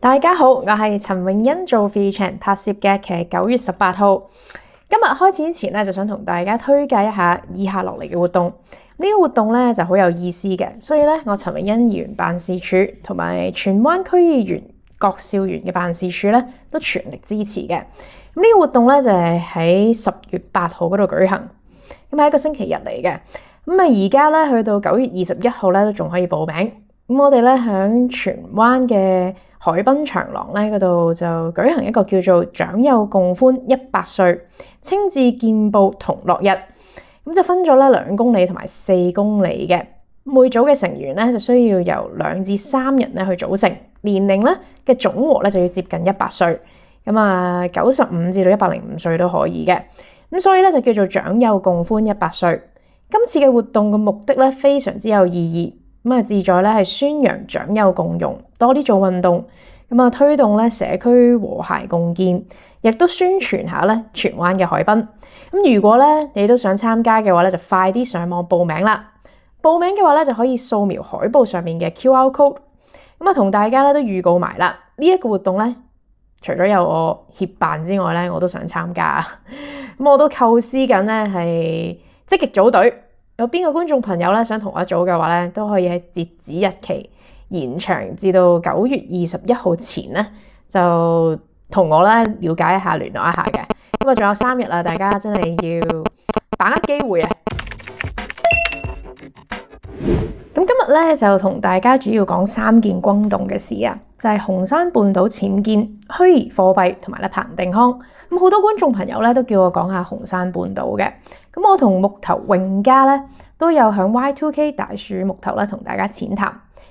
大家好，我系陈永欣做 feature 拍摄嘅。其实九月十八号今日开始之前咧，就想同大家推介一下以下落嚟嘅活动。呢个活动咧就好有意思嘅，所以咧我陈永欣议员办事处同埋荃湾区议员郭少元嘅办事处咧都全力支持嘅。咁呢个活动咧就系喺十月八号嗰度举行，咁系一个星期日嚟嘅。咁啊而家咧去到九月二十一号咧都仲可以报名。咁我哋咧响荃湾嘅。海濱長廊咧嗰度就舉行一個叫做長幼共歡一百歲，清字健步同落日，咁就分咗咧兩公里同埋四公里嘅，每組嘅成員咧就需要由兩至三人咧去組成，年齡咧嘅總和咧就要接近一百歲，咁啊九十五至到一百零五歲都可以嘅，咁所以咧就叫做長幼共歡一百歲。今次嘅活動嘅目的咧非常之有意義，咁啊旨在咧係宣揚長幼共用。多啲做運動，咁啊推動咧社區和諧共建，亦都宣傳下咧荃灣嘅海濱。咁如果咧你都想參加嘅話咧，就快啲上網報名啦。報名嘅話咧就可以掃描海報上面嘅 QR code。咁啊同大家咧都預告埋啦，呢一個活動咧除咗有我協辦之外咧，我都想參加。咁我都構思緊咧係積極組隊，有邊個觀眾朋友咧想同我組嘅話咧，都可以喺截止日期。延長至到九月二十一號前咧，就同我咧了解一下，聯絡一下嘅咁啊，仲有三日啦，大家真係要把握機會啊！咁今日咧就同大家主要講三件轟動嘅事啊，就係紅山半島淺見虛擬貨幣同埋咧彭定康咁好多觀眾朋友咧都叫我講下紅山半島嘅咁，我同木頭永嘉咧都有響 Y 2 K 大樹木頭咧同大家淺談。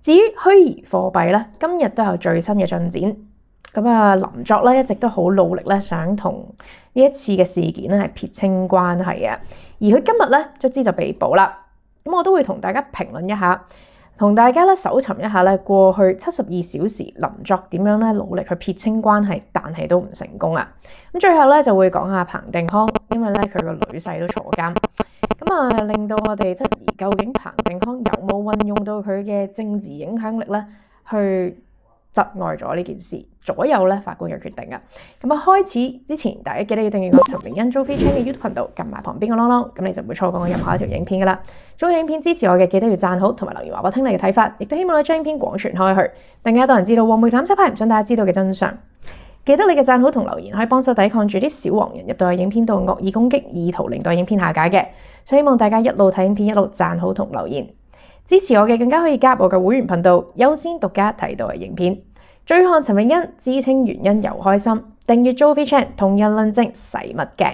至于虚拟货币咧，今日都有最新嘅进展。咁啊，林作咧一直都好努力咧，想同呢一次嘅事件咧系撇清关系嘅。而佢今日咧，卒之就被捕啦。咁我都会同大家评论一下，同大家咧搜寻一下咧过去七十二小时林作点样咧努力去撇清关系，但系都唔成功啊。咁最后咧就会讲下彭定康，因为咧佢个女婿都坐监。咁啊，令到我哋质疑究竟彭定康有冇运用到佢嘅政治影响力咧，去阻碍咗呢件事？左右咧，法官嘅决定啊。咁啊，开始之前，大家记得要訂閱我陈明恩做飞青嘅 YouTube 频道，揿埋旁边個窿窿，咁你就唔会错过我任何一条影片噶啦。做影片支持我嘅，记得要赞好同埋留言，话我听你嘅睇法，亦都希望你将影片广传开去，更加多人知道我唔敢出派，唔想大家知道嘅真相。記得你嘅讚好同留言，可以幫手抵抗住啲小黃人入到影片度惡意攻擊，以圖令到影片下架嘅。所以希望大家一路睇影片，一路讚好同留言，支持我嘅更加可以加入我嘅會員頻道，優先獨家睇到嘅影片。追看陳永恩，知青原因又開心，訂閱 Zovich a 同日論證洗物鏡。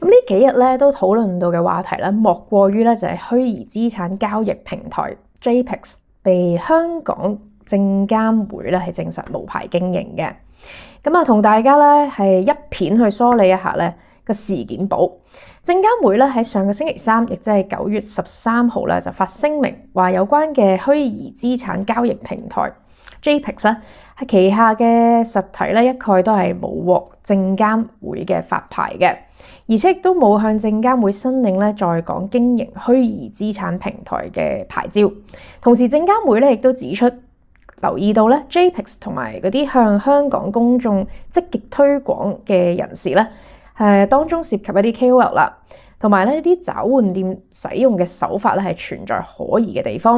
咁呢幾日咧都討論到嘅話題咧，莫過於咧就係虛擬資產交易平台 JPX 被香港。證監會咧係证实无牌經營嘅，咁啊，同大家咧係一片去梳理一下咧個事件簿。證監會咧喺上個星期三，亦即係九月十三號咧就發聲明，話有關嘅虛擬資產交易平台 Jpx 係旗下嘅實體咧一概都係冇獲證監會嘅發牌嘅，而且亦都冇向證監會申領咧，在港經營虛擬資產平台嘅牌照。同時，證監會咧亦都指出。留意到咧，Jpix 同埋嗰啲向香港公眾積極推廣嘅人士咧，誒當中涉及一啲 KOL 啦，同埋咧啲找換店使用嘅手法咧係存在可疑嘅地方。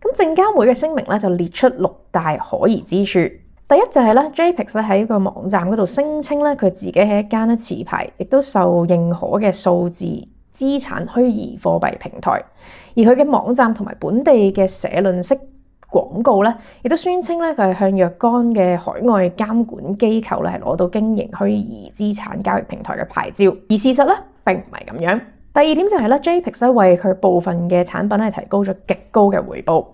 咁證監會嘅聲明咧就列出六大可疑之處。第一就係咧，Jpix 咧喺個網站嗰度聲稱咧佢自己係一間咧持牌，亦都受認可嘅數字資產虛擬貨幣平台，而佢嘅網站同埋本地嘅社論式。廣告咧，亦都宣稱咧佢係向若干嘅海外監管機構咧，係攞到經營虛擬資產交易平台嘅牌照，而事實咧並唔係咁樣。第二點就係咧，J.Pix 為佢部分嘅產品係提高咗極高嘅回報。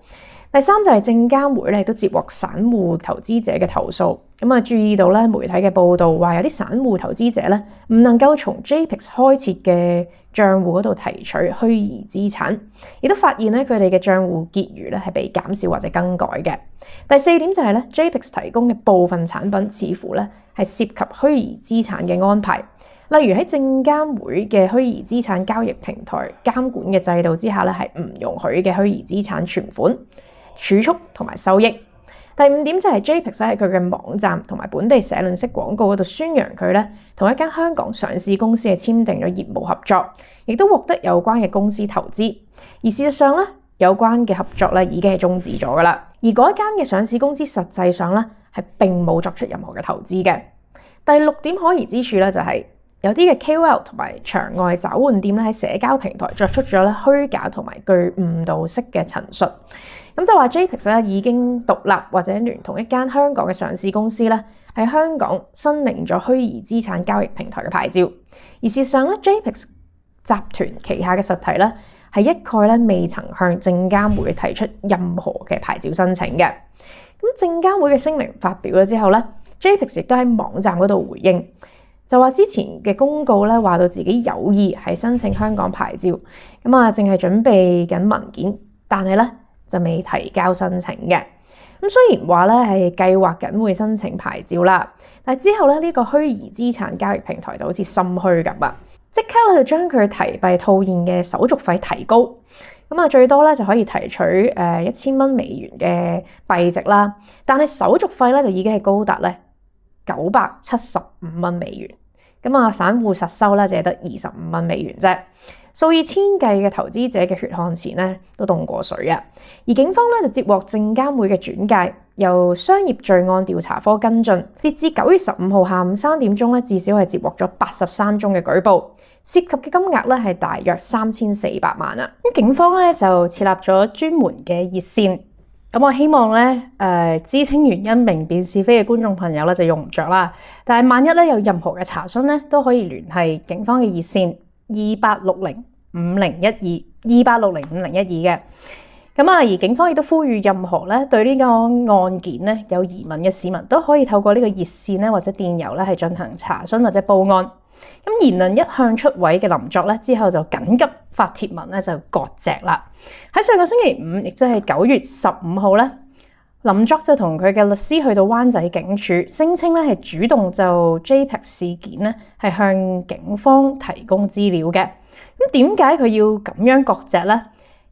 第三就係證監會咧都接獲散户投資者嘅投訴，咁啊注意到咧媒體嘅報道話有啲散户投資者咧唔能夠從 JPIX 開設嘅賬户嗰度提取虛擬資產，亦都發現咧佢哋嘅賬户結餘咧係被減少或者更改嘅。第四點就係咧 JPIX 提供嘅部分產品似乎咧係涉及虛擬資產嘅安排，例如喺證監會嘅虛擬資產交易平台監管嘅制度之下咧係唔容許嘅虛擬資產存款。儲蓄同埋收益。第五點就係 Jpix 喺佢嘅網站同埋本地社論式廣告嗰度宣揚佢咧，同一間香港上市公司係簽訂咗業務合作，亦都獲得有關嘅公司投資。而事實上咧，有關嘅合作咧已經係中止咗噶啦。而嗰間嘅上市公司實際上咧係並冇作出任何嘅投資嘅。第六點可疑之處咧就係有啲嘅 KOL 同埋場外找換店咧喺社交平台作出咗咧虛假同埋具誤導式嘅陳述。咁就話 j p i s 咧已經獨立或者聯同一間香港嘅上市公司咧，喺香港申領咗虛擬資產交易平台嘅牌照。而事實咧 j p i s 集團旗下嘅實體咧係一概咧未曾向證監會提出任何嘅牌照申請嘅。咁證監會嘅聲明發表咗之後咧 j p i s 亦都喺網站嗰度回應，就話之前嘅公告咧話到自己有意係申請香港牌照，咁啊，正係準備緊文件，但係咧。就未提交申請嘅，咁雖然話咧系計劃緊會申請牌照啦，但之後咧呢個虛擬資產交易平台就好似心虛咁啊，即刻咧就將佢提幣套現嘅手續費提高，咁啊最多咧就可以提取诶一千蚊美元嘅幣值啦，但係手續費咧就已經係高達咧九百七十五蚊美元，咁啊散户實收咧就係得二十五蚊美元啫。数以千计嘅投资者嘅血汗钱咧都凍过水啊！而警方咧就接获证监会嘅转介，由商业罪案调查科跟进。截至九月十五号下午三点钟咧，至少係接获咗八十三宗嘅举报，涉及嘅金额咧大约三千四百万啊！警方咧就设立咗专门嘅热线。咁我希望咧知清原因、明辨是非嘅观众朋友咧就用唔着啦。但係万一咧有任何嘅查询咧，都可以联系警方嘅热线。二八六零五零一二，二八六零五零一二嘅。咁啊，而警方亦都呼吁任何咧对呢个案件咧有疑问嘅市民都可以透过呢个热线咧或者电邮咧系进行查询或者报案。咁言论一向出位嘅林作咧之后就紧急发帖文咧就割席啦。喺上个星期五，亦即系九月十五号咧。林作就同佢嘅律師去到灣仔警署，聲稱咧係主動就 JPEX 事件咧係向警方提供資料嘅。咁點解佢要咁樣割席呢？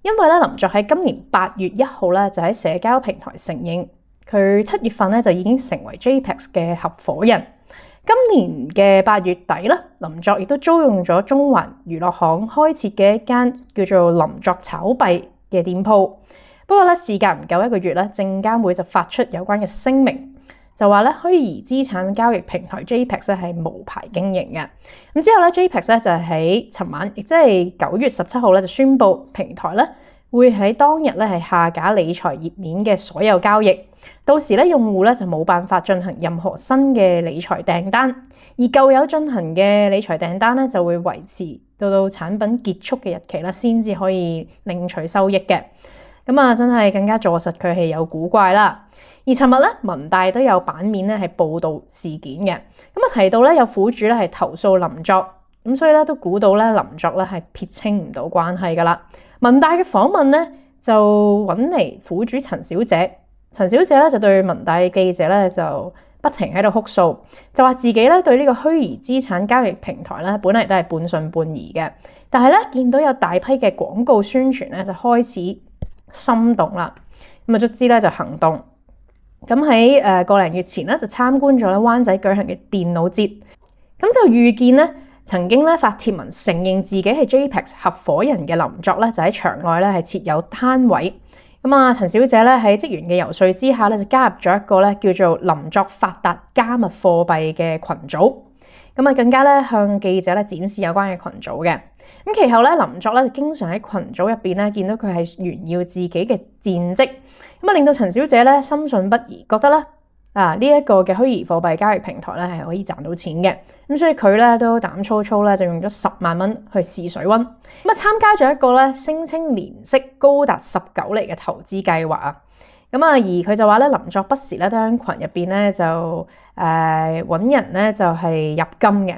因為咧林作喺今年八月一號咧就喺社交平台承認，佢七月份咧就已經成為 JPEX 嘅合夥人。今年嘅八月底咧，林作亦都租用咗中環娛樂行開設嘅一間叫做林作炒幣嘅店鋪。不過咧，時間唔夠一個月咧，證監會就發出有關嘅聲明，就話咧虛擬資產交易平台 JPEX 咧係無牌經營嘅。咁之後咧，JPEX 咧就喺尋晚，亦即係九月十七號咧就宣布平台咧會喺當日咧係下架理財頁面嘅所有交易，到時咧用戶咧就冇辦法進行任何新嘅理財訂單，而舊有進行嘅理財訂單咧就會維持到到產品結束嘅日期咧，先至可以領取收益嘅。咁啊，真係更加坐實佢係有古怪啦。而尋日咧，文大都有版面咧係報導事件嘅。咁啊，提到咧有苦主咧係投訴林作咁，所以咧都估到咧林作咧係撇清唔到關係噶啦。文大嘅訪問咧就揾嚟苦主陳小姐，陳小姐咧就對文大嘅記者咧就不停喺度哭訴，就話自己咧對呢個虛擬資產交易平台咧本嚟都係半信半疑嘅，但係咧見到有大批嘅廣告宣傳咧就開始。心動啦，咁啊足之咧就行動。咁喺誒個零月前咧就參觀咗咧灣仔舉行嘅電腦節，咁就預見咧曾經咧發貼文承認自己係 JPEX 合伙人嘅林作咧就喺場外咧係設有攤位。咁啊陳小姐咧喺職員嘅游説之下咧就加入咗一個咧叫做林作發達加密貨幣嘅群組。咁啊更加咧向記者咧展示有關嘅群組嘅。咁其後咧，林作咧就經常喺群組入邊咧見到佢係炫耀自己嘅戰績，咁啊令到陳小姐咧深信不疑，覺得咧啊呢一個嘅虛擬貨幣交易平台咧係可以賺到錢嘅，咁所以佢咧都膽粗粗咧就用咗十萬蚊去試水温，咁啊參加咗一個咧聲稱年息高達十九厘嘅投資計劃啊，咁啊而佢就話咧林作不時咧都喺群入邊咧就誒揾人咧就係入金嘅。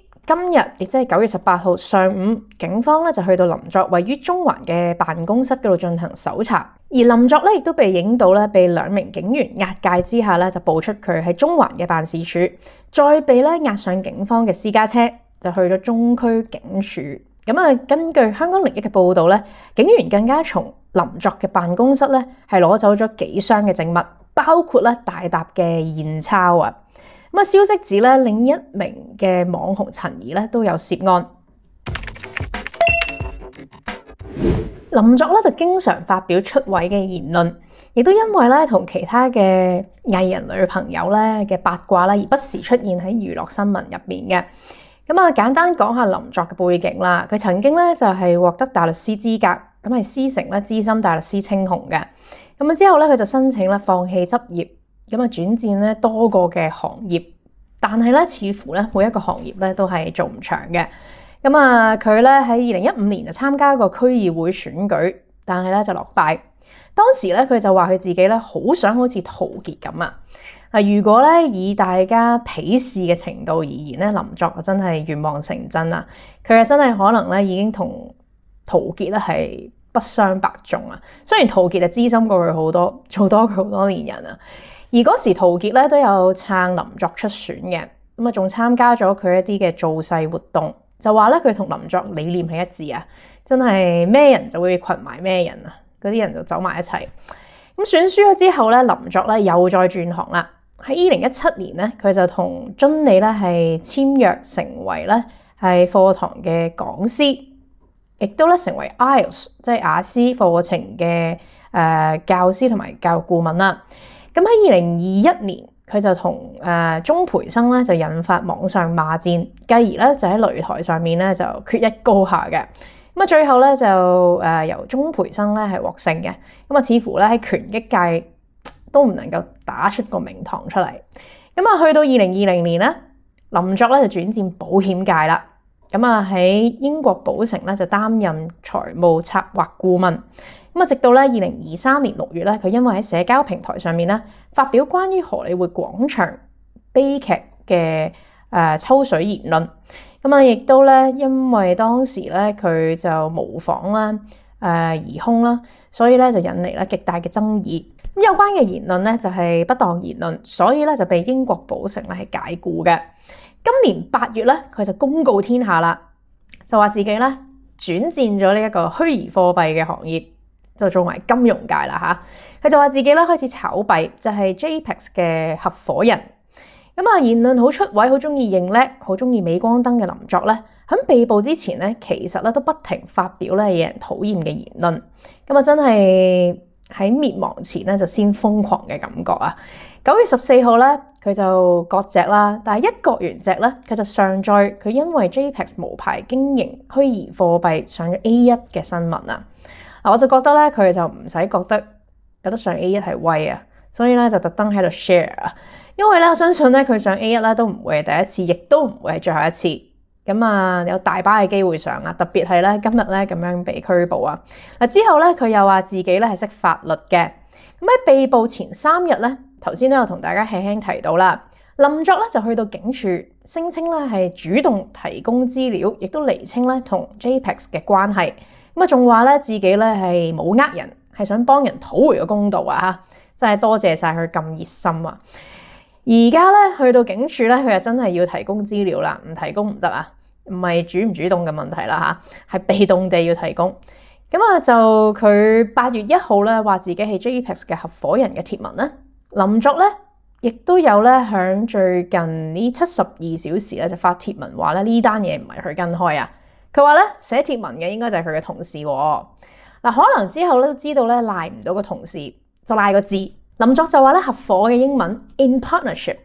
今日亦即系九月十八號上午，警方咧就去到林作位於中環嘅辦公室嗰度進行搜查，而林作咧亦都被影到咧被兩名警員押解之下咧就步出佢喺中環嘅辦事處，再被咧押上警方嘅私家車，就去咗中區警署。咁啊，根據香港另一嘅報道咧，警員更加從林作嘅辦公室咧係攞走咗幾箱嘅證物，包括咧大沓嘅現钞啊！咁啊！消息指咧另一名嘅网红陈怡咧都有涉案。林作咧就经常发表出位嘅言论，亦都因为咧同其他嘅艺人女朋友咧嘅八卦啦，而不时出现喺娱乐新闻入面嘅。咁啊，简单讲下林作嘅背景啦。佢曾经咧就系获得大律师资格，咁系师承咧资深大律师青红嘅。咁啊之后咧，佢就申请咧放弃执业。咁啊，轉戰咧多個嘅行業，但系咧似乎咧每一個行業咧都係做唔長嘅。咁啊，佢咧喺二零一五年就參加個區議會選舉，但系咧就落敗。當時咧佢就話佢自己咧好想好似陶傑咁啊。啊，如果咧以大家鄙視嘅程度而言咧，林作真係願望成真啦。佢啊真係可能咧已經同陶傑咧係不相伯仲啊。雖然陶傑啊資深過佢好多，做多佢好多年人啊。而嗰時，陶傑咧都有撐林作出選嘅咁啊，仲參加咗佢一啲嘅造勢活動，就話咧佢同林作理念係一致啊，真係咩人就會群埋咩人啊，嗰啲人就走埋一齊。咁選輸咗之後咧，林作咧又再轉行啦。喺二零一七年咧，佢就同津李咧係簽約成為咧係課堂嘅講師，亦都咧成為 Ielts 即係雅思課程嘅誒教師同埋教育顧問啦。咁喺二零二一年，佢就同誒鍾培生咧就引發網上罵戰，繼而咧就喺擂台上面咧就決一高下嘅。咁啊，最後咧就誒由鐘培生咧係獲勝嘅。咁啊，似乎咧喺拳擊界都唔能夠打出個名堂出嚟。咁啊，去到二零二零年咧，林作咧就轉戰保險界啦。咁啊，喺英國保城咧就擔任財務策劃顧問。咁啊，直到咧二零二三年六月咧，佢因為喺社交平台上面咧發表關於荷里活廣場悲劇嘅誒抽水言論，咁啊，亦都咧因為當時咧佢就模仿啦誒兒空啦，所以咧就引嚟咧極大嘅爭議。咁有關嘅言論咧就係不當言論，所以咧就被英國保城咧係解僱嘅。今年八月咧，佢就公告天下啦，就話自己咧轉戰咗呢一個虛擬貨幣嘅行業。就做埋金融界啦吓。佢就話自己咧開始炒幣，就係 JPX e 嘅合夥人。咁啊，言論好出位，好中意認叻，好中意美光燈嘅林作咧。喺被捕之前咧，其實咧都不停發表咧惹人討厭嘅言論。咁啊，真係喺滅亡前咧就先瘋狂嘅感覺啊！九月十四號咧，佢就割席啦，但係一割完席咧，佢就上载佢，因為 JPX e 無牌經營虛擬貨幣上咗 A 一嘅新聞啊！嗱，我就覺得咧，佢哋就唔使覺得有得上 A 一係威啊，所以咧就特登喺度 share 啊，因為咧我相信咧佢上 A 一咧都唔會係第一次，亦都唔會係最後一次，咁啊有大把嘅機會上啊，特別係咧今日咧咁樣被拘捕啊，嗱之後咧佢又話自己咧係識法律嘅，咁喺被捕前三日咧，頭先都有同大家輕輕提到啦，林作咧就去到警署聲稱咧係主動提供資料，亦都釐清咧同 JPEX 嘅關係。咁啊，仲話咧自己咧係冇呃人，係想幫人討回個公道啊！真係多謝晒佢咁熱心啊！而家咧去到警署咧，佢就真係要提供資料啦，唔提供唔得啊，唔係主唔主動嘅問題啦嚇，係被動地要提供。咁啊，就佢八月一號咧話自己係 JPEX 嘅合伙人嘅貼文咧，林卓咧亦都有咧響最近呢七十二小時咧就發貼文話咧呢單嘢唔係佢跟開啊。佢話咧寫貼文嘅應該就係佢嘅同事喎，可能之後咧都知道咧賴唔到個同事，就賴個字。林作就話咧合夥嘅英文 in partnership，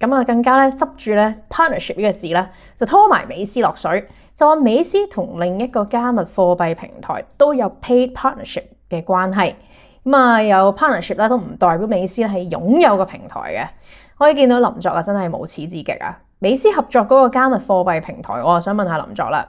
咁啊更加咧執住咧 partnership 呢個字啦，就拖埋美斯落水，就話美斯同另一個加密貨幣平台都有 paid partnership 嘅關係。咁啊有 partnership 咧都唔代表美斯咧係擁有個平台嘅。可以見到林作啊真係無恥至極啊！美斯合作嗰個加密貨幣平台，我啊想問下林作啦。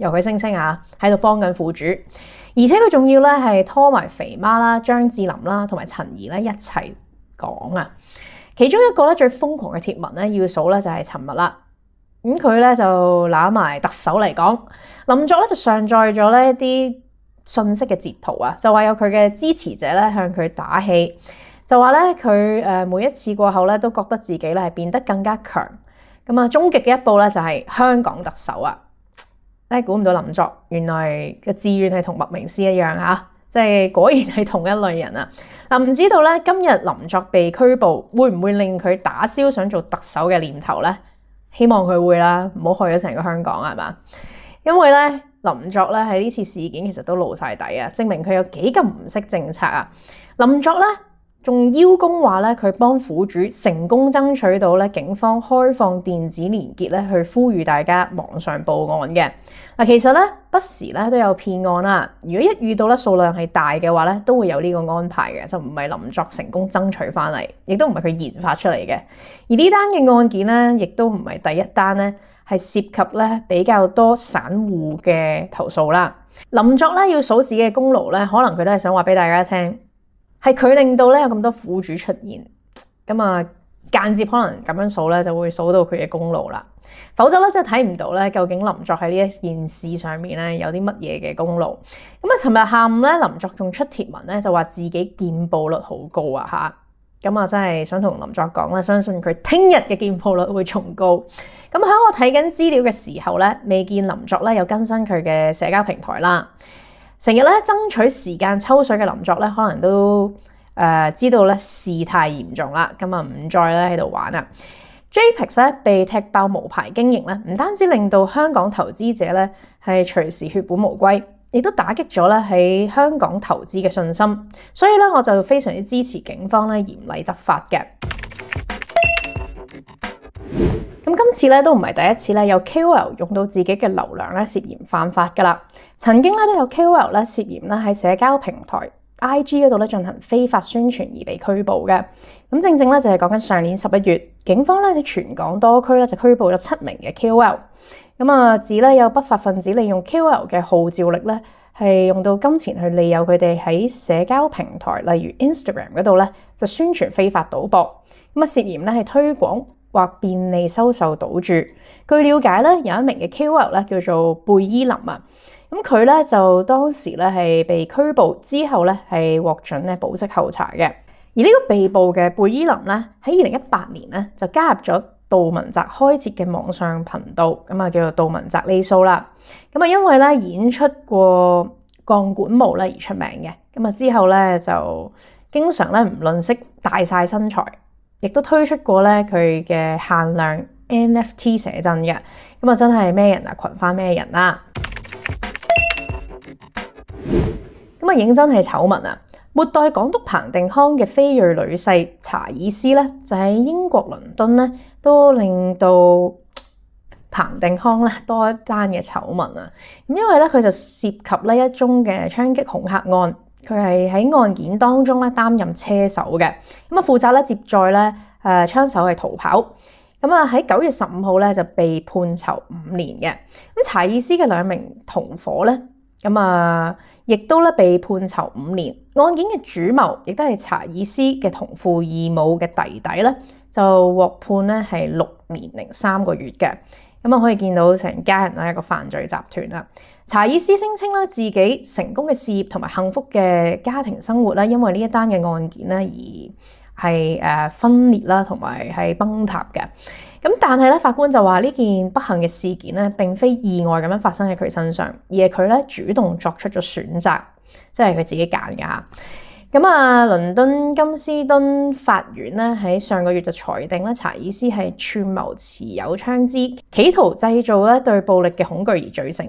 由佢聲稱啊，喺度幫緊副主，而且佢仲要咧係拖埋肥媽啦、張智霖啦同埋陳怡咧一齊講啊。其中一個咧最瘋狂嘅帖文咧，要數咧就係陳日啦。咁佢咧就揦埋特首嚟講，林作咧就上載咗呢啲信息嘅截圖啊，就話有佢嘅支持者咧向佢打氣，就話咧佢誒每一次過後咧都覺得自己咧係變得更加強。咁啊，終極嘅一步咧就係香港特首啊！咧估唔到林作原來嘅志願係同麥明思一樣嚇，即係果然係同一類人啊！嗱，唔知道咧今日林作被拘捕，會唔會令佢打消想做特首嘅念頭咧？希望佢會啦，唔好害咗成個香港係嘛！因為咧林作咧喺呢次事件其實都露晒底啊，證明佢有幾咁唔識政策啊！林作咧～仲邀功話咧，佢幫苦主成功爭取到咧警方開放電子連結咧，去呼籲大家網上報案嘅。嗱，其實咧不時咧都有騙案啦。如果一遇到咧數量係大嘅話咧，都會有呢個安排嘅，就唔係林作成功爭取翻嚟，亦都唔係佢研發出嚟嘅。而呢單嘅案件咧，亦都唔係第一單咧，係涉及咧比較多散户嘅投訴啦。林作咧要數自己嘅功勞咧，可能佢都係想話俾大家聽。系佢令到咧有咁多苦主出現，咁啊間接可能咁樣數咧就會數到佢嘅功勞啦。否則咧真係睇唔到咧究竟林作喺呢一件事上面咧有啲乜嘢嘅功勞。咁啊，尋日下午咧林作仲出貼文咧就話自己見報率好高啊吓，咁啊真係想同林作講啦，相信佢聽日嘅見報率會重高。咁喺我睇緊資料嘅時候咧，未見林作咧有更新佢嘅社交平台啦。成日咧爭取時間抽水嘅林作咧，可能都誒知道咧事態嚴重啦，咁啊唔再咧喺度玩啦。Japis 咧被踢爆無牌經營咧，唔單止令到香港投資者咧係隨時血本無歸，亦都打擊咗咧喺香港投資嘅信心，所以咧我就非常之支持警方咧嚴厲執法嘅。咁今次咧都唔係第一次咧，有 KOL 用到自己嘅流量咧涉嫌犯法噶啦。曾經咧都有 KOL 咧涉嫌咧喺社交平台 IG 嗰度咧進行非法宣傳而被拘捕嘅。咁正正咧就係講緊上年十一月，警方咧喺全港多區咧就拘捕咗七名嘅 KOL。咁啊，指咧有不法分子利用 KOL 嘅號召力咧，係用到金錢去利用佢哋喺社交平台，例如 Instagram 嗰度咧就宣傳非法賭博，咁啊涉嫌咧係推廣。或便利收受賭注。據了解咧，有一名嘅 KOL 咧叫做貝依林啊，咁佢咧就當時咧係被拘捕之後咧係獲准咧保釋候查嘅。而呢個被捕嘅貝依林咧喺二零一八年咧就加入咗杜文澤開設嘅網上頻道，咁啊叫做杜文澤呢蘇啦。咁啊因為咧演出過鋼管舞咧而出名嘅，咁啊之後咧就經常咧唔吝惜大晒身材。亦都推出過咧佢嘅限量 NFT 寫真嘅，咁啊真係咩人啊群翻咩人啦！咁啊認真係醜聞啊！末代港督彭定康嘅非裔女婿查尔斯咧，就喺英國倫敦咧，都令到彭定康咧多一單嘅醜聞啊！咁因為咧佢就涉及呢一宗嘅槍擊恐嚇案。佢係喺案件當中咧擔任車手嘅，咁啊負責咧接載咧誒槍手係逃跑，咁啊喺九月十五號咧就被判囚五年嘅。咁查爾斯嘅兩名同伙咧，咁啊亦都咧被判囚五年。案件嘅主謀亦都係查爾斯嘅同父異母嘅弟弟咧，就獲判咧係六年零三個月嘅。咁啊可以見到成家人一個犯罪集團啦。查尔斯聲稱咧，自己成功嘅事業同埋幸福嘅家庭生活咧，因為呢一單嘅案件咧而係誒分裂啦，同埋係崩塌嘅。咁但係咧，法官就話呢件不幸嘅事件咧，並非意外咁樣發生喺佢身上，而係佢咧主動作出咗選擇，即係佢自己揀嘅嚇。咁啊，倫敦金斯敦法院咧喺上個月就裁定咧，查尔斯係串謀持有槍支，企圖製造咧對暴力嘅恐懼而罪成。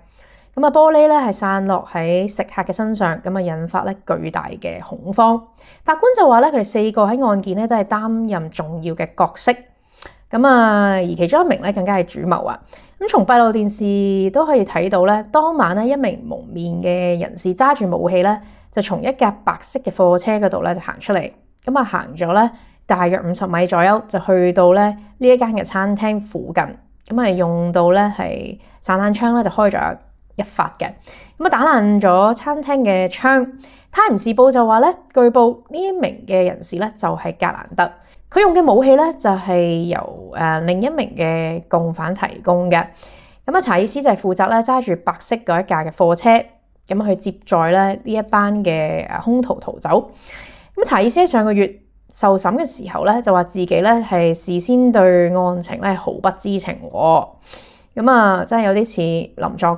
咁啊，玻璃咧係散落喺食客嘅身上，咁啊，引發咧巨大嘅恐慌。法官就話咧，佢哋四個喺案件咧都係擔任重要嘅角色，咁啊，而其中一名咧更加係主謀啊。咁從八路電視都可以睇到咧，當晚咧一名蒙面嘅人士揸住武器咧，就從一架白色嘅貨車嗰度咧就行出嚟，咁啊行咗咧大約五十米左右，就去到咧呢一間嘅餐廳附近，咁啊用到咧係霰彈槍咧就開咗。一發嘅咁啊，打爛咗餐廳嘅窗。《泰晤士報》就話咧，據報呢一名嘅人士咧就係格蘭德，佢用嘅武器咧就係由誒另一名嘅共犯提供嘅。咁啊，查尔斯就負責咧揸住白色嗰一架嘅貨車，咁去接載咧呢一班嘅誒兇徒逃走。咁查尔斯喺上個月受審嘅時候咧，就話自己咧係事先對案情咧毫不知情喎。咁啊，真係有啲似林作。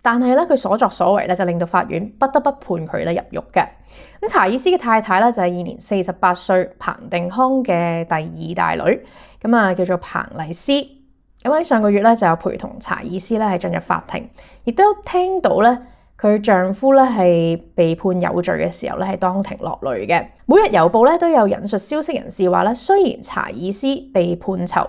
但系咧，佢所作所为咧就令到法院不得不判佢咧入狱嘅。咁查尔斯嘅太太咧就系现年四十八岁彭定康嘅第二大女，咁啊叫做彭丽斯。咁喺上个月咧就有陪同查尔斯咧系进入法庭，亦都听到咧佢丈夫咧系被判有罪嘅时候咧系当庭落泪嘅。每日邮报咧都有引述消息人士话咧，虽然查尔斯被判囚。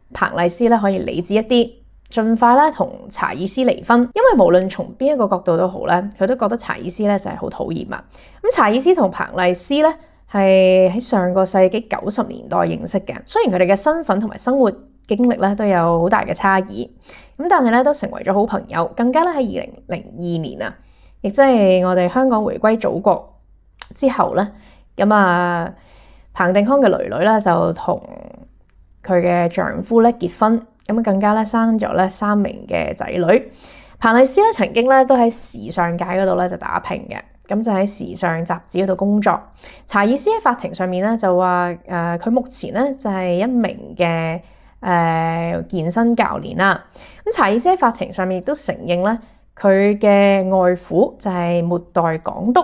彭丽斯咧可以理智一啲，尽快咧同查尔斯离婚，因为无论从边一个角度都好咧，佢都觉得查尔斯咧就系好讨厌啊。咁查尔斯同彭丽斯咧系喺上个世纪九十年代认识嘅，虽然佢哋嘅身份同埋生活经历咧都有好大嘅差异，咁但係咧都成为咗好朋友，更加咧喺二零零二年啊，亦即係我哋香港回归祖国之后咧，咁啊彭定康嘅女女咧就同。佢嘅丈夫咧結婚，咁更加咧生咗咧三名嘅仔女。彭麗斯咧曾經咧都喺時尚界嗰度咧就打拼嘅，咁就喺時尚雜誌嗰度工作。查尔斯喺法庭上面咧就話：，誒佢目前咧就係一名嘅誒健身教練啦。咁查爾斯喺法庭上面亦都承認咧，佢嘅外父就係末代港督。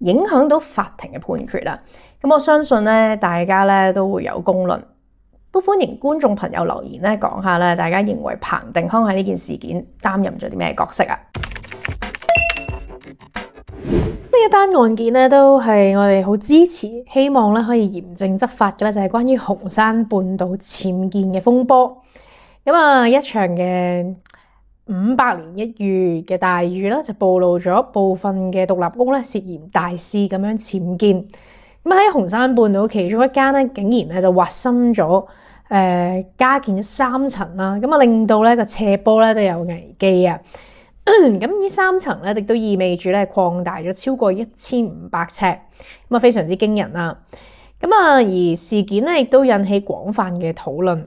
影響到法庭嘅判決啦，咁我相信咧，大家咧都會有公論，都歡迎觀眾朋友留言咧，講下咧，大家認為彭定康喺呢件事件擔任咗啲咩角色啊？呢一单案件咧，都係我哋好支持，希望咧可以嚴正執法嘅咧，就系關於紅山半島僭建嘅風波，咁啊一場嘅。五百年一遇嘅大雨啦，就暴露咗部分嘅獨立屋咧涉嫌大肆咁樣僭建。咁喺紅山半島其中一間咧，竟然咧就挖深咗，誒加建咗三層啦。咁啊，令到咧個斜坡咧都有危機啊。咁呢三層咧，亦都意味住咧擴大咗超過一千五百尺，咁啊非常之驚人啦。咁啊，而事件咧亦都引起廣泛嘅討論。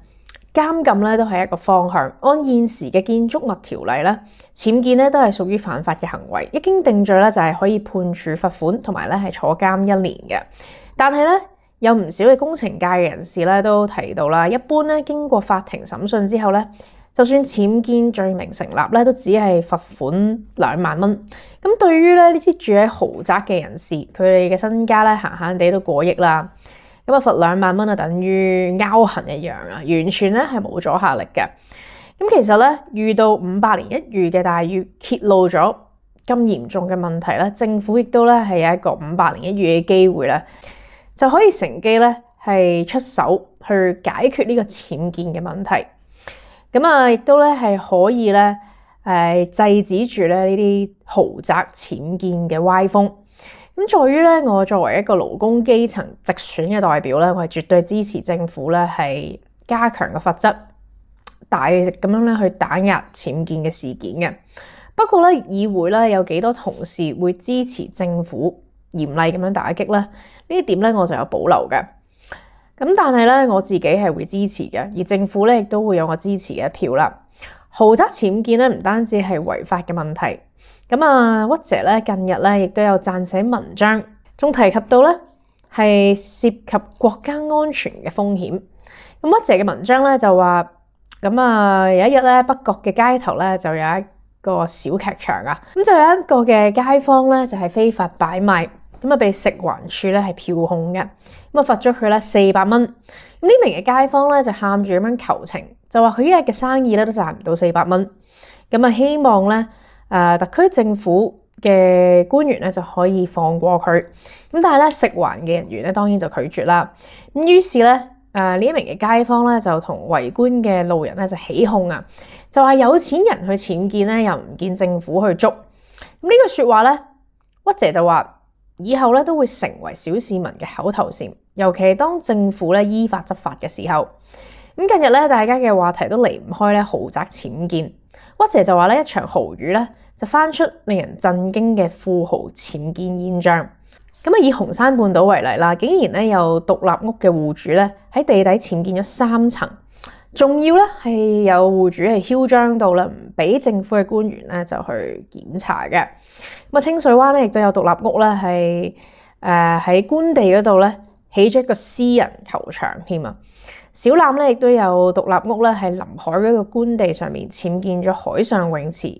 监禁咧都系一个方向。按现时嘅建筑物条例咧，僭建咧都系属于犯法嘅行为。一经定罪咧就系可以判处罚款同埋咧系坐监一年嘅。但系咧有唔少嘅工程界嘅人士咧都提到啦，一般咧经过法庭审讯之后咧，就算僭建罪名成立咧，都只系罚款两万蚊。咁对于咧呢啲住喺豪宅嘅人士，佢哋嘅身家咧闲闲地都过亿啦。咁啊，罰兩萬蚊啊，等於勾痕一樣啊，完全咧係冇阻嚇力嘅。咁其實咧，遇到五百年一遇嘅，但係要揭露咗咁嚴重嘅問題咧，政府亦都咧係有一個五百年一遇嘅機會咧，就可以乘機咧係出手去解決呢個僭建嘅問題。咁啊，亦都咧係可以咧，誒制止住咧呢啲豪宅僭建嘅歪風。咁在於咧，我作為一個勞工基層直選嘅代表咧，我係絕對支持政府咧係加強個罰則，大咁樣咧去打壓僭建嘅事件嘅。不過咧，議會咧有幾多同事會支持政府嚴厲咁樣打擊咧？呢一點咧我就有保留嘅。咁但係咧，我自己係會支持嘅，而政府咧亦都會有我支持嘅一票啦。豪宅僭建咧，唔單止係違法嘅問題。咁啊，屈姐咧近日咧亦都有撰寫文章，仲提及到咧係涉及國家安全嘅風險。咁屈姐嘅文章咧就話：，咁啊有一日咧北角嘅街頭咧就有一個小劇場啊，咁就有一個嘅街坊咧就係非法擺賣，咁啊被食環署咧係票控嘅，咁啊罰咗佢咧四百蚊。咁呢名嘅街坊咧就喊住咁樣求情，就話佢一日嘅生意咧都賺唔到四百蚊，咁啊希望咧。誒特區政府嘅官員咧就可以放過佢，咁但係咧食環嘅人員咧當然就拒絕啦。咁於是咧，誒呢一名嘅街坊咧就同圍觀嘅路人咧就起哄啊，就話有錢人去僭建咧，又唔見政府去捉。咁呢句説話咧，屈姐就話以後咧都會成為小市民嘅口頭禪，尤其係當政府咧依法執法嘅時候。咁近日咧，大家嘅話題都離唔開咧豪宅僭建。屈姐就話咧，一場豪雨咧。就翻出令人震驚嘅富豪僭建現象。咁啊，以紅山半島為例啦，竟然咧有獨立屋嘅户主咧喺地底僭建咗三層，仲要咧係有户主係囂張到啦，唔俾政府嘅官員咧就去檢查嘅。咁啊，清水灣咧亦都有獨立屋咧，係诶喺官地嗰度咧起咗個私人球場添啊。小欖咧亦都有獨立屋咧，係臨海嗰個官地上面僭建咗海上泳池。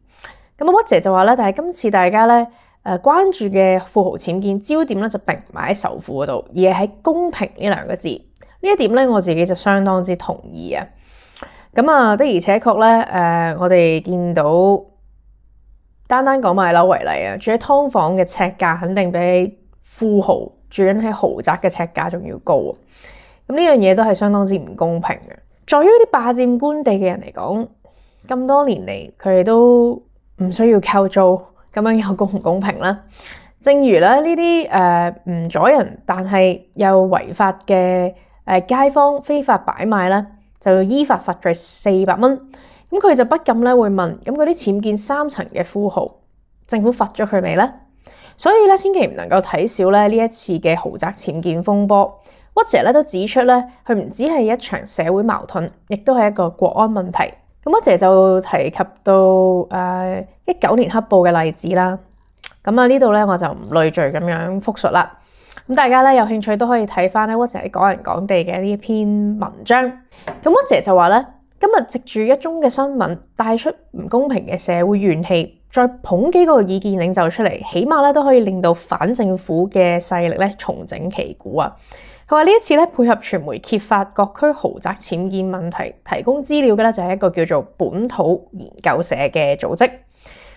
咁阿屈姐就话咧，但系今次大家咧诶关注嘅富豪僭建焦点咧，就并唔系喺首富嗰度，而系喺公平呢两个字呢一点咧，我自己就相当之同意啊。咁啊的，而且确咧诶，我哋见到单单讲卖楼为例啊，住喺㓥房嘅尺价肯定比富豪住紧喺豪宅嘅尺价仲要高啊。咁呢样嘢都系相当之唔公平嘅，在于啲霸占官地嘅人嚟讲，咁多年嚟佢哋都。唔需要扣租，咁樣又公唔公平啦？正如咧呢啲誒唔阻人，但係又違法嘅誒街坊非法擺賣咧，就依法罰佢四百蚊。咁佢就不禁咧會問：咁嗰啲僭建三層嘅富豪，政府罰咗佢未咧？所以咧，千祈唔能夠睇小咧呢一次嘅豪宅僭建風波。Walter 咧都指出咧，佢唔只係一場社會矛盾，亦都係一個國安問題。咁阿姐就提及到誒一九年黑暴嘅例子啦，咁啊呢度咧我就唔累赘咁樣複述啦。咁大家咧有興趣都可以睇翻咧，阿姐喺講人講地嘅呢一篇文章。咁阿姐就話咧，今日藉住一中嘅新聞帶出唔公平嘅社會怨氣，再捧幾個意見領袖出嚟，起碼咧都可以令到反政府嘅勢力咧重整旗鼓啊！佢話呢一次咧配合傳媒揭發各區豪宅僭建問題，提供資料嘅咧就係一個叫做本土研究社嘅組織。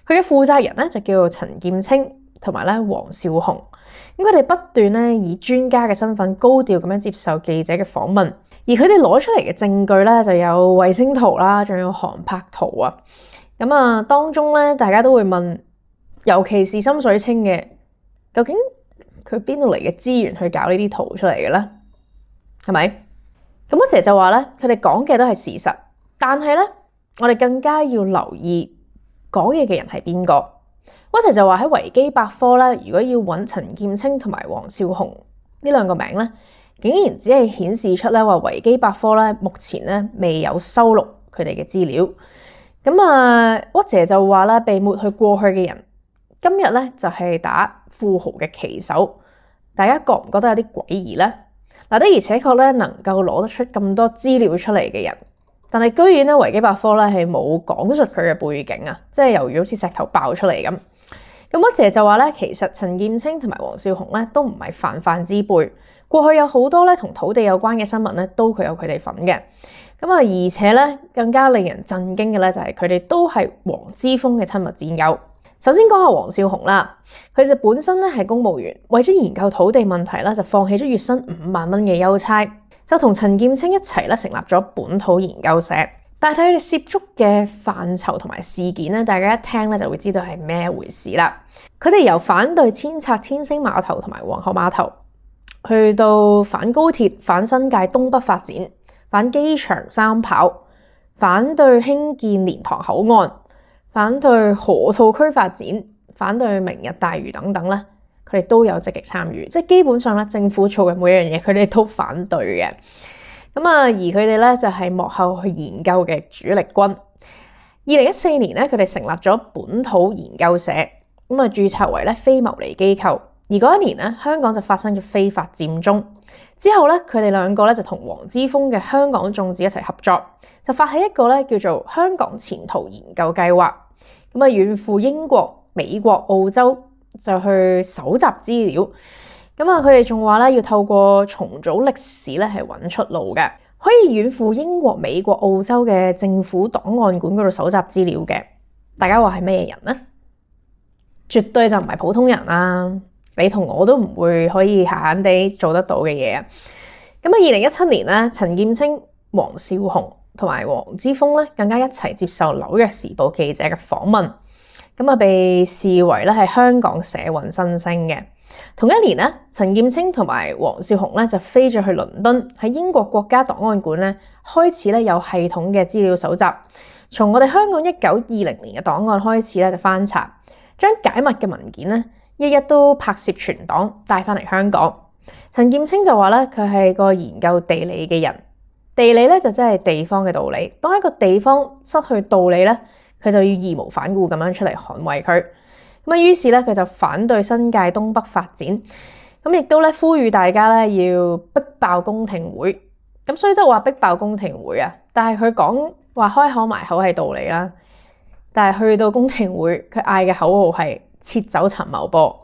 佢嘅負責人咧就叫做陳劍清同埋咧黃少雄，咁佢哋不斷咧以專家嘅身份高調咁樣接受記者嘅訪問，而佢哋攞出嚟嘅證據咧就有衛星圖啦，仲有航拍圖啊。咁啊，當中咧大家都會問，尤其是深水清嘅究竟？佢邊度嚟嘅資源去搞呢啲圖出嚟嘅咧？係咪？咁阿姐就話咧，佢哋講嘅都係事實，但係咧，我哋更加要留意講嘢嘅人係邊個。阿姐就話喺維基百科咧，如果要揾陳劍青同埋黃少紅呢兩個名咧，竟然只係顯示出咧話維基百科咧目前咧未有收錄佢哋嘅資料。咁啊，阿姐就話啦，被抹去過去嘅人，今日咧就係打。富豪嘅棋手，大家觉唔觉得有啲诡异呢？嗱，的而且确咧能够攞得出咁多资料出嚟嘅人，但系居然咧维基百科咧系冇讲述佢嘅背景啊，即系犹如好似石头爆出嚟咁。咁阿姐就话咧，其实陈建清同埋黄少雄咧都唔系泛泛之辈，过去有好多咧同土地有关嘅新闻咧都佢有佢哋份嘅。咁啊，而且咧更加令人震惊嘅咧就系佢哋都系黄之峰嘅亲密战友。首先講下黃少雄啦，佢就本身咧係公務員，為咗研究土地問題咧，就放棄咗月薪五萬蚊嘅優差，就同陳劍清一齊咧成立咗本土研究社。但係睇佢哋涉足嘅範疇同埋事件咧，大家一聽咧就會知道係咩回事啦。佢哋由反對遷拆天星碼頭同埋皇河碼頭，去到反高鐵、反新界東北發展、反機場三跑、反對興建莲塘口岸。反對河套區發展、反對明日大漁等等咧，佢哋都有積極參與。即基本上咧，政府做嘅每一樣嘢，佢哋都反對嘅。咁啊，而佢哋咧就係幕後去研究嘅主力軍。二零一四年咧，佢哋成立咗本土研究社，咁啊註冊為咧非牟利機構。而嗰一年咧，香港就發生咗非法佔中。之後咧，佢哋兩個咧就同黃之峰嘅香港种子一齊合作，就發起一個咧叫做香港前途研究計劃。咁啊，遠赴英國、美國、澳洲就去搜集資料。咁啊，佢哋仲話咧，要透過重組歷史咧，係揾出路嘅。可以遠赴英國、美國、澳洲嘅政府檔案館嗰度搜集資料嘅。大家話係咩人呢？絕對就唔係普通人啦。你同我都唔會可以閒閒地做得到嘅嘢。咁啊，二零一七年咧，陳劍清、黃少紅。同埋黃之峰咧，更加一齊接受紐約時報記者嘅訪問，咁啊被視為咧係香港社運新星嘅。同一年咧，陳劍清同埋黃少雄咧就飛咗去倫敦，喺英國國家檔案館咧開始咧有系統嘅資料搜集，從我哋香港一九二零年嘅檔案開始咧就翻查，將解密嘅文件咧，一一都拍攝存檔，帶翻嚟香港。陳劍清就話咧，佢係個研究地理嘅人。地理咧就真系地方嘅道理。当一个地方失去道理咧，佢就要义无反顾咁样出嚟捍卫佢。咁啊，於是咧佢就反對新界東北發展，咁亦都咧呼籲大家咧要逼爆宮廷會。咁所以即係話逼爆宮廷會啊，但係佢講話開口埋口係道理啦，但係去到宮廷會，佢嗌嘅口號係撤走陳茂波。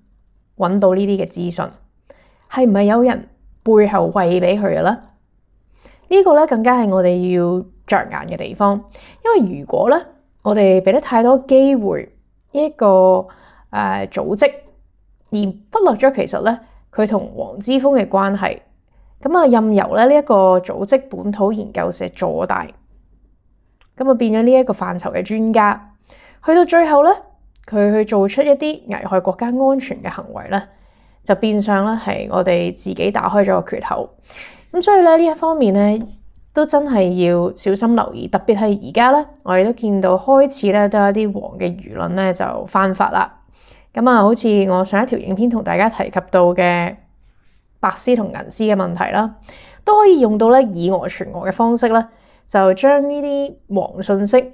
揾到呢啲嘅資訊，係唔係有人背後喂俾佢嘅咧？呢個咧更加係我哋要着眼嘅地方，因為如果咧我哋俾得太多機會一個誒組織，而忽略咗其實咧佢同黃之峰嘅關係，咁啊任由咧呢一個組織本土研究社做大，咁啊變咗呢一個範疇嘅專家，去到最後咧。佢去做出一啲危害國家安全嘅行為咧，就變相咧係我哋自己打開咗個缺口。咁所以咧呢一方面咧都真係要小心留意，特別係而家咧，我哋都見到開始咧都有啲黃嘅輿論咧就翻發啦。咁啊，好似我上一條影片同大家提及到嘅白絲同銀絲嘅問題啦，都可以用到咧以讹传讹嘅方式咧，就將呢啲黃信息。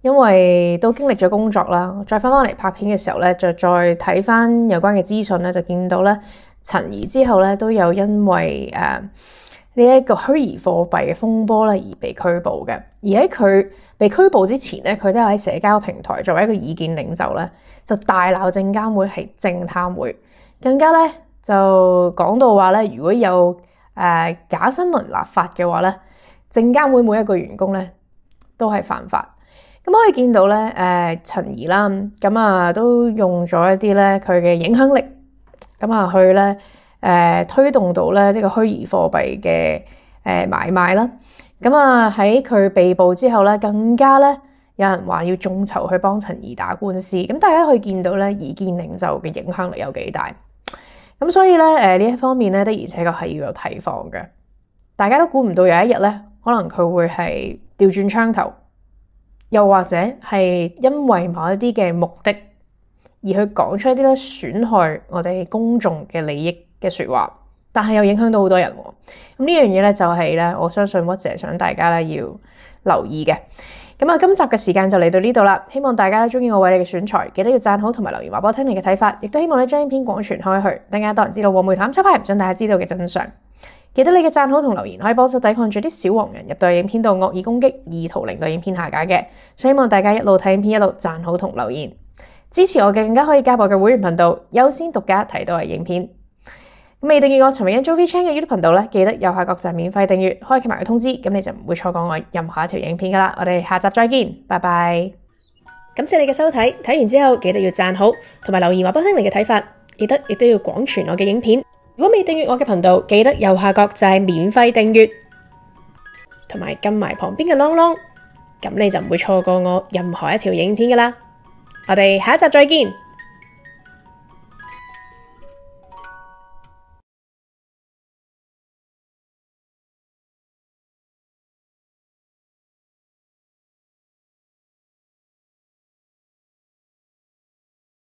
因为都经历咗工作啦，再翻返嚟拍片嘅时候咧，就再睇翻有关嘅资讯咧，就见到咧陈怡之后咧都有因为诶呢一个虚拟货币嘅风波咧而被拘捕嘅。而喺佢被拘捕之前咧，佢都有喺社交平台作为一个意见领袖咧，就大闹证监会係政贪会，更加咧就讲到话咧，如果有呃、假新闻立法嘅话咧，证监会每一个员工咧都係犯法。咁可以見到咧，誒陳怡啦，咁啊都用咗一啲咧佢嘅影響力，咁啊去咧誒推動到咧即係個虛擬貨幣嘅誒買賣啦。咁啊喺佢被捕之後咧，更加咧有人話要眾籌去幫陳怡打官司。咁大家可以見到咧，易建寧就嘅影響力有幾大。咁所以咧，誒呢一方面咧，的而且確係要有提防嘅。大家都估唔到有一日咧，可能佢會係調轉槍頭。又或者系因为某一啲嘅目的，而去讲出一啲咧损害我哋公众嘅利益嘅说话，但系又影响到好多人。咁呢样嘢咧就系咧，我相信 What 姐想大家咧要留意嘅。咁啊，今集嘅时间就嚟到呢度啦，希望大家咧中意我为你嘅选材，记得要赞好同埋留言话俾我听你嘅睇法，亦都希望你将影片广传开去，等更多人知道我梅兰抽派唔想大家知道嘅真相。记得你嘅赞好同留言，可以帮手抵抗住啲小黄人入到影片度恶意攻击，意图令到影片下架嘅。所以希望大家一路睇影片一路赞好同留言，支持我嘅更加可以加我嘅会员频道，优先独家睇到系影片。咁未订阅我陈伟欣 j o v i Chan 嘅 YouTube 频道咧，记得右下角就系免费订阅，开启埋个通知，咁你就唔会错过我任何一条影片噶啦。我哋下集再见，拜拜！感谢你嘅收睇，睇完之后记得要赞好同埋留言或补听你嘅睇法，记得亦都要广传我嘅影片。如果未订阅我嘅频道，记得右下角就系免费订阅，同埋跟埋旁边嘅啷啷，咁你就唔会错过我任何一条影片噶啦。我哋下一集再见。